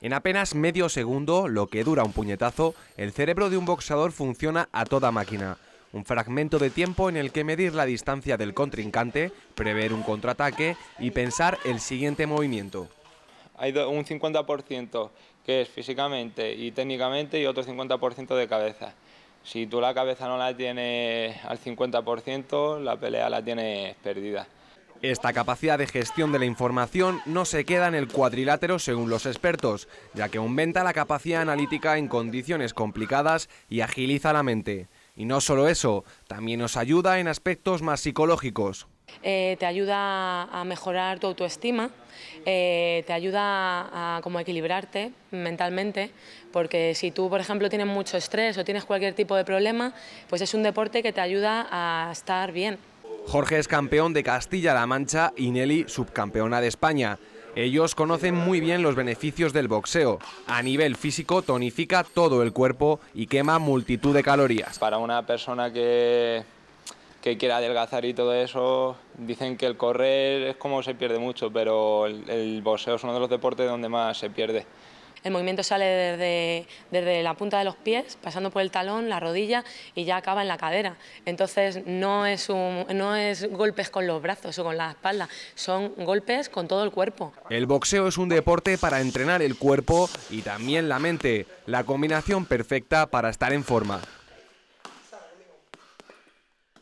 En apenas medio segundo, lo que dura un puñetazo, el cerebro de un boxeador funciona a toda máquina. Un fragmento de tiempo en el que medir la distancia del contrincante, prever un contraataque y pensar el siguiente movimiento. Hay un 50% que es físicamente y técnicamente y otro 50% de cabeza. Si tú la cabeza no la tienes al 50%, la pelea la tienes perdida. Esta capacidad de gestión de la información no se queda en el cuadrilátero según los expertos, ya que aumenta la capacidad analítica en condiciones complicadas y agiliza la mente. Y no solo eso, también nos ayuda en aspectos más psicológicos. Eh, te ayuda a mejorar tu autoestima, eh, te ayuda a, a, como equilibrarte mentalmente, porque si tú, por ejemplo, tienes mucho estrés o tienes cualquier tipo de problema, pues es un deporte que te ayuda a estar bien. Jorge es campeón de Castilla-La Mancha y Nelly subcampeona de España. Ellos conocen muy bien los beneficios del boxeo. A nivel físico tonifica todo el cuerpo y quema multitud de calorías. Para una persona que, que quiera adelgazar y todo eso, dicen que el correr es como se pierde mucho, pero el, el boxeo es uno de los deportes donde más se pierde. El movimiento sale desde, la punta de los pies, pasando por el talón, la rodilla y ya acaba en la cadera. Entonces no es, no es golpes con los brazos o con la espalda, son golpes con todo el cuerpo. El boxeo es un deporte para entrenar el cuerpo y también la mente, la combinación perfecta para estar en forma.